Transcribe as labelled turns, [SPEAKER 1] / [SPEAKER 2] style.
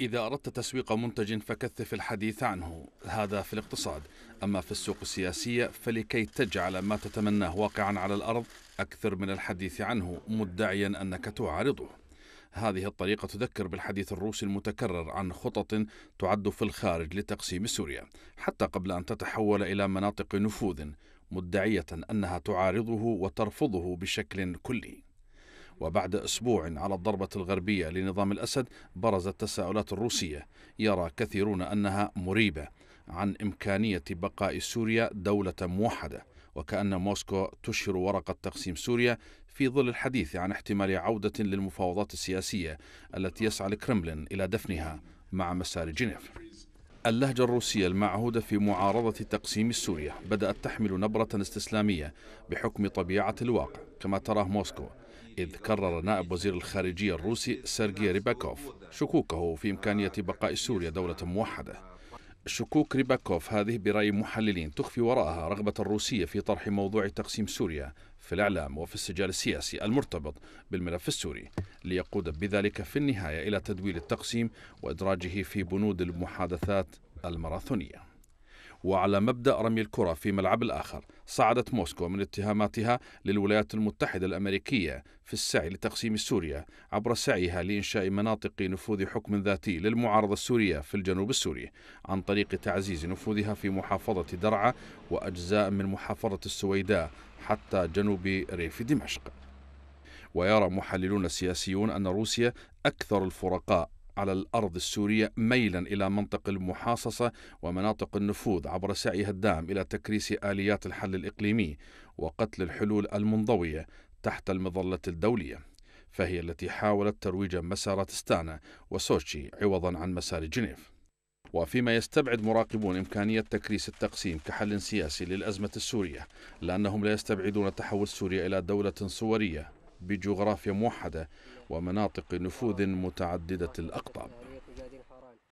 [SPEAKER 1] إذا أردت تسويق منتج فكثف الحديث عنه هذا في الاقتصاد أما في السوق السياسية فلكي تجعل ما تتمناه واقعا على الأرض أكثر من الحديث عنه مدعيا أنك تعارضه هذه الطريقة تذكر بالحديث الروسي المتكرر عن خطط تعد في الخارج لتقسيم سوريا حتى قبل أن تتحول إلى مناطق نفوذ مدعية أنها تعارضه وترفضه بشكل كلي وبعد أسبوع على الضربة الغربية لنظام الأسد برزت التساؤلات الروسية يرى كثيرون أنها مريبة عن إمكانية بقاء سوريا دولة موحدة وكأن موسكو تشهر ورقة تقسيم سوريا في ظل الحديث عن احتمال عودة للمفاوضات السياسية التي يسعى الكرملين إلى دفنها مع مسار جنيف اللهجة الروسية المعهودة في معارضة تقسيم سوريا بدأت تحمل نبرة استسلامية بحكم طبيعة الواقع كما تراه موسكو إذ كرر نائب وزير الخارجية الروسي سيرجي ريباكوف شكوكه في إمكانية بقاء سوريا دولة موحدة شكوك ريباكوف هذه برأي محللين تخفي وراءها رغبة الروسية في طرح موضوع تقسيم سوريا في الإعلام وفي السجال السياسي المرتبط بالملف السوري ليقود بذلك في النهاية إلى تدويل التقسيم وإدراجه في بنود المحادثات الماراثونية وعلى مبدأ رمي الكرة في ملعب الآخر صعدت موسكو من اتهاماتها للولايات المتحدة الأمريكية في السعي لتقسيم سوريا عبر سعيها لإنشاء مناطق نفوذ حكم ذاتي للمعارضة السورية في الجنوب السوري عن طريق تعزيز نفوذها في محافظة درعا وأجزاء من محافظة السويداء حتى جنوب ريف دمشق ويرى محللون سياسيون أن روسيا أكثر الفرقاء على الأرض السورية ميلا إلى منطق المحاصصة ومناطق النفوذ عبر سعيها الدام إلى تكريس آليات الحل الإقليمي وقتل الحلول المنضوية تحت المظلة الدولية فهي التي حاولت ترويج مسارات ستانا وسوتشي عوضا عن مسار جنيف وفيما يستبعد مراقبون إمكانية تكريس التقسيم كحل سياسي للأزمة السورية لأنهم لا يستبعدون تحول سوريا إلى دولة صورية بجغرافيا موحدة ومناطق نفوذ متعددة الأقطاب